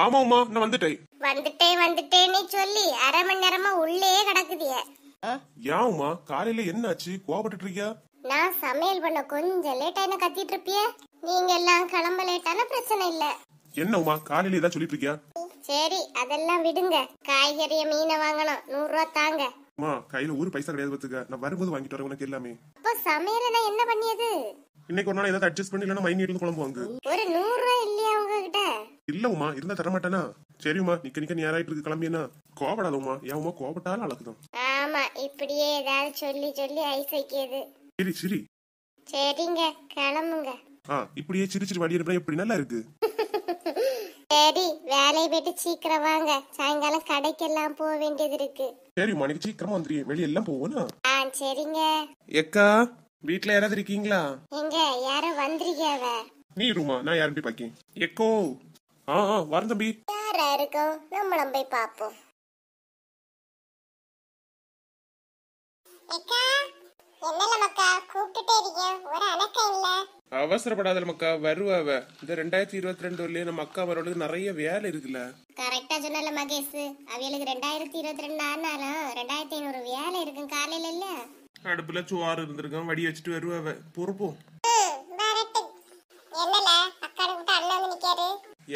ஆமாமா நான் வந்துட்டேன் வந்துட்டேன் வந்துட்டேன்னு சொல்லி அரை மணி நேரமா உள்ளே கிடக்குதிய ஏன்மா காலையில என்னாச்சு கோபப்பட்டு இருக்கியா நான் சமையல் பண்ண கொஞ்சம் லேட்டா என்ன கத்திட்டு இருப்பிய நீங்க எல்லாம் கிளம்ப லேட்டான பிரச்சனை இல்ல என்னம்மா காலையில ஏதாவது சொல்லிட்டு இருக்கியா சரி அதெல்லாம் விடுங்க காய்கறிய மீனை வாங்கணும் நூறு ரூபா தாங்க அம்மா கையில ஒரு பைசா கிடையாது பாத்துக்க நான் வரும்போது வாங்கிட்டு வரேன் உனக்கு எல்லாமே அப்ப சமையல நான் என்ன பண்ணியது இன்னைக்கு ஒரு நாள் ஏதாவது அட்ஜஸ்ட் பண்ணி இல்லனா மைனீட்ல குழம்பு வாங்கு ஒரு 100 ரூபாய் இல்லையா உங்ககிட்ட இல்ல உமா இருந்தா தரமாட்டேனா சரி உமா நிக்க நிக்க யாராயிட்டு இருக்கு கிளம்பியனா கோபடாத உமா ஏன் உமா கோபட்டாலும் அழகுதான் ஆமா இப்படியே ஏதாவது சொல்லி சொல்லி ஐஸ் வைக்கிறது சரி சரி சரிங்க கிளம்புங்க ஆ இப்படியே சிரிச்சிட்டு வழி அனுப்புனா எப்படி நல்லா இருக்கு சரி வேலையை போயிட்டு சீக்கிரம் வாங்க சாயங்காலம் எல்லாம் போக வேண்டியது இருக்கு சரி உமா நீங்க சீக்கிரமா வந்துரு வெளியெல்லாம் போவோனா ஆ சரிங்க எக்கா வீட்ல யாராவது இருக்கீங்களா எங்க யாரோ வந்திருக்கியாவ நீ ரூமா நான் யாரும் போய் பாக்கேன் எக்கோ ஆ தம்பி யாரா நம்மளும் போய் பாப்போம் வருவா இந்த ரெண்டாயிரத்தி நிறைய வேலை இருக்குல்ல கரெக்டா ரெண்டாயிரத்தி இருபத்தி ரெண்டு ரெண்டாயிரத்தி வேலை இல்ல அடுப்புல இருந்திருக்கும் வடி வச்சுட்டு வருவா பொறுப்போம்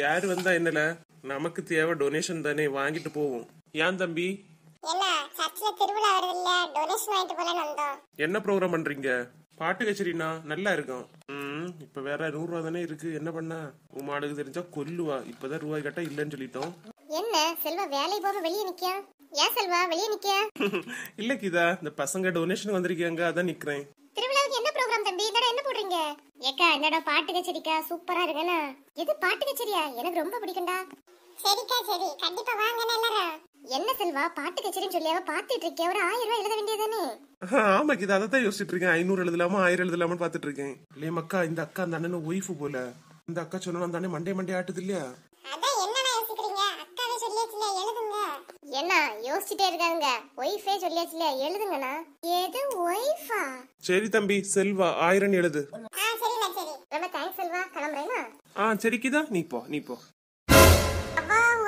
யார் வந்தா என்னல நமக்கு தேவை டொனேஷன் தானே வாங்கிட்டு போவோம் ஏன் தம்பி என்ன ப்ரோக்ராம் பண்றீங்க பாட்டு கச்சேரினா நல்லா இருக்கும் ம் இப்ப வேற நூறு ரூபா தானே இருக்கு என்ன பண்ணா உமாளுக்கு தெரிஞ்சா கொல்லுவா இப்பதான் ரூபாய் கட்டா இல்லன்னு சொல்லிட்டோம் என்ன செல்வா வேலை போக வெளியே நிக்க ஏன் செல்வா வெளியே நிக்க இல்ல கீதா இந்த பசங்க டொனேஷன் வந்திருக்கீங்க அதான் நிக்கிறேன் ஏக்கா என்னடா பாட்டு கச்சேரிக்கா சூப்பரா இருக்குண்ணா எது பாட்டு கச்சேரியா எனக்கு ரொம்ப பிடிக்கும்டா சரிக்கா சரி கண்டிப்பா வாங்க எல்லாரும் என்ன செல்வா பாட்டு கச்சேரின்னு சொல்லியாவ பாத்துட்டு இருக்கே ஒரு ஆயிரம் ரூபாய் எழுத வேண்டியதானே ஆமா இது அதை தான் யோசிச்சுட்டு இருக்கேன் ஐநூறு எழுதலாமா ஆயிரம் எழுதலாமான்னு பாத்துட்டு இருக்கேன் இல்லையே மக்கா இந்த அக்கா அந்த அண்ணன் ஒய்ஃபு போல இந்த அக்கா சொன்னா அந்த அண்ணன் மண்டே மண்டே ஆட்டுது இல்லையா என்ன யோசிச்சுட்டே இருக்காங்க ஒய்ஃபே சொல்லியாச்சுல எழுதுங்கண்ணா எது ஒய்ஃபா சரி தம்பி செல்வா ஆயிரம் எழுது ஆ சரிக்குதா நீ போ நீ போ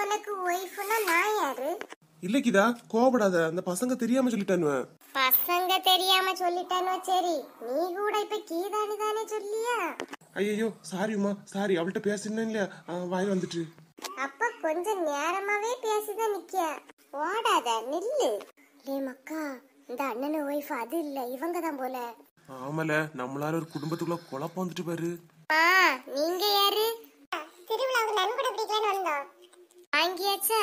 உனக்கு ஒய்ஃப்னா நான் யாரு இல்ல கிதா அந்த பசங்க தெரியாம சொல்லிட்டானுவ பசங்க தெரியாம சொல்லிட்டானுவ சரி நீ கூட இப்ப கீதானி தானே சொல்லியா ஐயோ சாரி உமா சாரி அவள்கிட்ட பேசினேன் இல்லையா வாய் வந்துட்டு அப்ப கொஞ்சம் நேரமாவே பேசிதான் நிக்க ஓடாத நில்லு லே மக்கா இந்த அண்ணனோட ஒய்ஃப் அது இல்ல இவங்க தான் போல ஆமால நம்மளால ஒரு குடும்பத்துக்குள்ள குழப்பம் வந்துட்டு பாரு ஆ நீங்க யாரு திருவிழாவுக்கு நன்கொடை பிடிக்கலாம்னு வந்தோம் வாங்கியாச்சா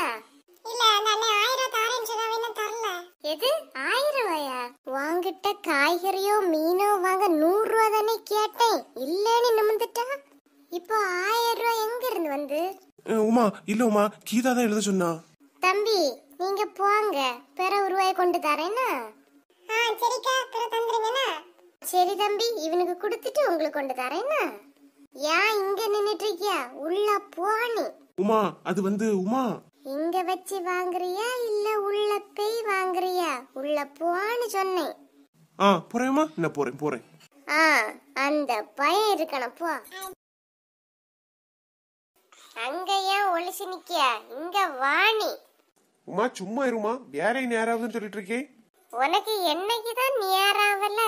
இல்ல அந்த அண்ணன் ஆயிரம் ரூபாய் தாரேன்னு சொன்னாவே தரல எது ஆயிரம் ரூபாயா வாங்கிட்ட காய்கறியோ மீனோ வாங்க நூறு ரூபா தானே கேட்டேன் இல்லன்னு நிமிந்துட்டா இப்போ ஆயிரம் ரூபாய் எங்க இருந்து வந்து உமா இல்ல உமா கீதா தான் எழுத சொன்னா தம்பி நீங்க போங்க பிற ஒரு ரூபாய் கொண்டு தரேன்னா ஆ சரிக்கா பிற தந்துருங்கண்ணா சரி தம்பி இவனுக்கு கொடுத்துட்டு உங்களுக்கு கொண்டு தரேன்னா ஏன் இங்க நின்னுட்டு இருக்கிய உள்ள போனி உமா அது வந்து உமா இங்க வச்சு வாங்குறியா இல்ல உள்ள பேய் வாங்குறியா உள்ள போன்னு சொன்னேன் ஆ போறேம்மா நான் போறேன் போறேன் ஆ அந்த பயம் இருக்கணும் போ அங்க ஏன் ஒளிச்சு நிக்கிய இங்க வாணி உமா சும்மா இருமா வேற நேராவதுன்னு சொல்லிட்டு இருக்கேன் உனக்கு என்னைக்குதான் நேராவல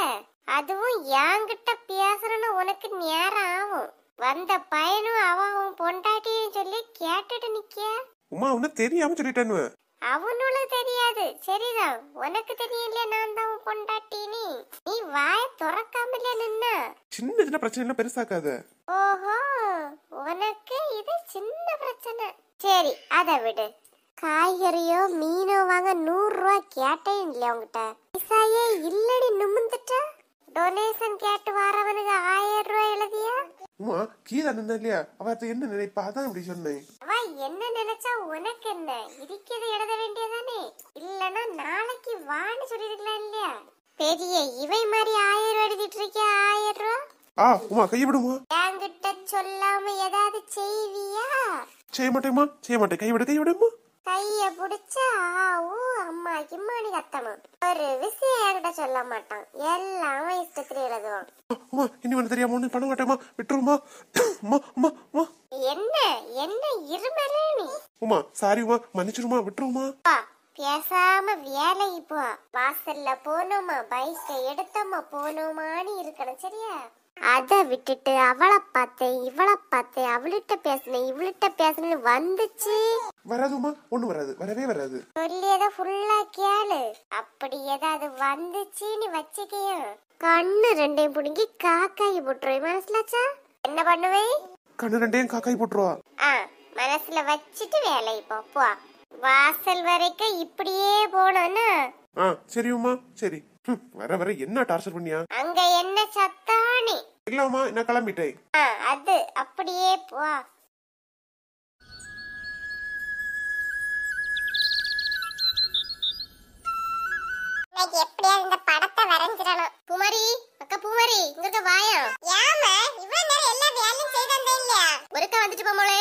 அதுவும் என்கிட்ட பேசுறேன்னு உனக்கு நேரம் ஆகும் வந்த பையனும் அவன் பொண்டாட்டியும் சொல்லி கேட்டுட்டு நிக்க உமா உன தெரியாம சொல்லிட்டேன்னு அவனுல தெரியாது சரிதான் உனக்கு தெரியல நான் தான் உன் பொண்டாட்டினி நீ வாய திறக்காமல நின்ன சின்ன சின்ன பிரச்சனை எல்லாம் பெருசாக்காத ஓஹோ உனக்கு இது சின்ன பிரச்சனை சரி அத விடு காய்கறியோ மீனோ வாங்க நூறு ரூபா கேட்டேன் இல்லையா உங்ககிட்ட பைசாயே இல்லடி நிமிந்துட்ட டொனேஷன் கேட்டு வரவனுக்கு ஆயிரம் ரூபாய் எழுதியா உமா கீழே நின்ன இல்லையா அவ என்ன நினைப்பா அதான் இப்படி சொன்னேன் என்ன நினைச்சா உனக்கு என்ன இருக்கிறத எழுத வேண்டியதானே இல்லனா நாளைக்கு வான்னு சொல்லிருக்கலாம் இல்லையா பெரிய இவை மாதிரி ஆயிரம் ரூபா எழுதிட்டு இருக்கியா ஆயிரம் ரூபா ஆ உமா கைய என்கிட்ட சொல்லாம ஏதாவது செய்வியா செய்ய மாட்டேமா செய்ய மாட்டேன் கைய பிடிச்சா ஆவூ அம்மா கிம்மாடி கத்தணும் ஒரு விஷயம் என்கிட்ட சொல்ல மாட்டான் எல்லாமே இஷ்டத்துல எழுதுவான் அம்மா இனி ஒன்று தெரியாம ஒன்றும் பண்ண மாட்டேம்மா விட்டுருமா என்ன என்ன இருமலே நீ உமா சாரி உமா மன்னிச்சிருமா விட்டுருமா பேசாம வேலை போ வாசல்ல போனோமா பைக்கை எடுத்தோமா போனோமான்னு இருக்கணும் சரியா அதை விட்டுட்டு அவளை பார்த்தேன் இவளை பார்த்தேன் அவளிட்ட பேசினேன் இவளிட்ட பேசினேன்னு வந்துச்சு வராதுமா ஒண்ணு வராது வரவே வராது சொல்லியதை ஃபுல்லா கேளு அப்படி ஏதாவது வந்துச்சுன்னு வச்சுக்கையும் கண்ணு ரெண்டையும் புடுங்கி காக்காய் போட்டுருவேன் மனசுலாச்சா என்ன பண்ணுவே கண்ணு ரெண்டையும் காக்காய் போட்டுருவா ஆ மனசுல வச்சுட்டு வேலை போப்போ வாசல் வரைக்கும் இப்படியே போனோம்னா ஆ சரிம்மா சரி வர வர என்ன டார்ச்சர் பண்ணியா அங்க என்ன சத்தம் போறனே இல்லம்மா நான் கிளம்பிட்டேன் அது அப்படியே போ இன்னைக்கு இந்த படத்தை வரைஞ்சிடணும் பூமாரி அக்கா பூமாரி இங்க வாயா ஏமா இவ்வளவு நேரம் எல்லா வேலையும் செய்து இல்லையா ஒருக்கா வந்துட்டு போமோளே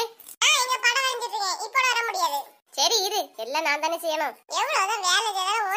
எங்க படம் வரைஞ்சிட்டு இப்ப வர முடியாது சரி இரு எல்லாம் நான் தானே செய்யணும் எவ்வளவுதான் வேலை செய்தாலும்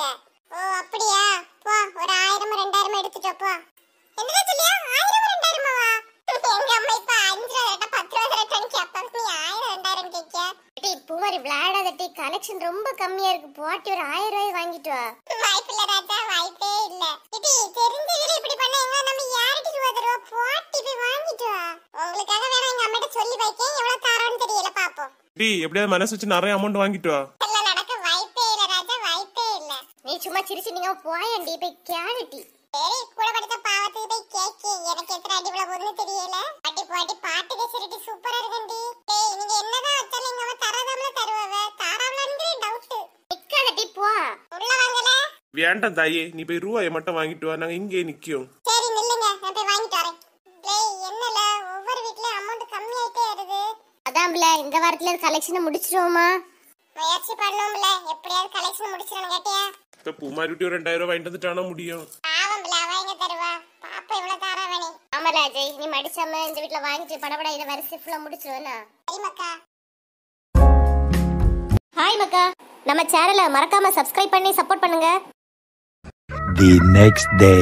போறீங்க ஓ அப்படியா போ ஒரு ஆயிரம் ரெண்டாயிரம் எடுத்துட்டு போ என்ன சொல்லியா ஆயிரம் ரெண்டாயிரமாவா எங்க அம்மா இப்ப அஞ்சு ரூபா பத்து ரூபா ரேட்டான்னு கேட்பாங்க நீ ஆயிரம் ரெண்டாயிரம் கேட்க டி பூமாரி விளையாடாத டி கலெக்ஷன் ரொம்ப கம்மியா இருக்கு போட்டி ஒரு ஆயிரம் ரூபாய் வாங்கிட்டு வா வாய்ப்பு இல்ல ராஜா வாய்ப்பே இல்ல டி தெரிஞ்சதுல இப்படி பண்ண எங்க நம்ம யார்கிட்ட ரூபா தருவா போட்டி போய் வாங்கிட்டு வா உங்களுக்காக வேணா எங்க அம்மா சொல்லி வைக்கேன் எவ்வளவு தரோன்னு தெரியல பாப்போம் டி எப்படியாவது மனசு வச்சு நிறைய அமௌண்ட் வாங்கிட்டு வா வேண்டாம் தாயே நீ போய் ரூபாயை மட்டும் வாங்கிட்டு வா நாங்க இங்கே நிக்கோம் இந்த வாரத்துல கலெக்ஷனை முடிச்சிருவோமா முயற்சி பண்ணுவோம்ல எப்படியாவது கலெக்ஷன் முடிச்சிருவோம் கேட்டியா இந்த பூமாரிட்டி ஒரு ரெண்டாயிரம் ரூபாய் வாங்கிட்டு வந்துட்டானா முடியும் ஆமாடா அஜய் நீ மடிச்சாம இந்த வீட்ல வாங்கிட்டு படபட இத வரிசை ஃபுல்லா முடிச்சிருவேனா ஹாய் மக்கா நம்ம சேனலை மறக்காம சப்ஸ்கிரைப் பண்ணி சப்போர்ட் பண்ணுங்க தி நெக்ஸ்ட் டே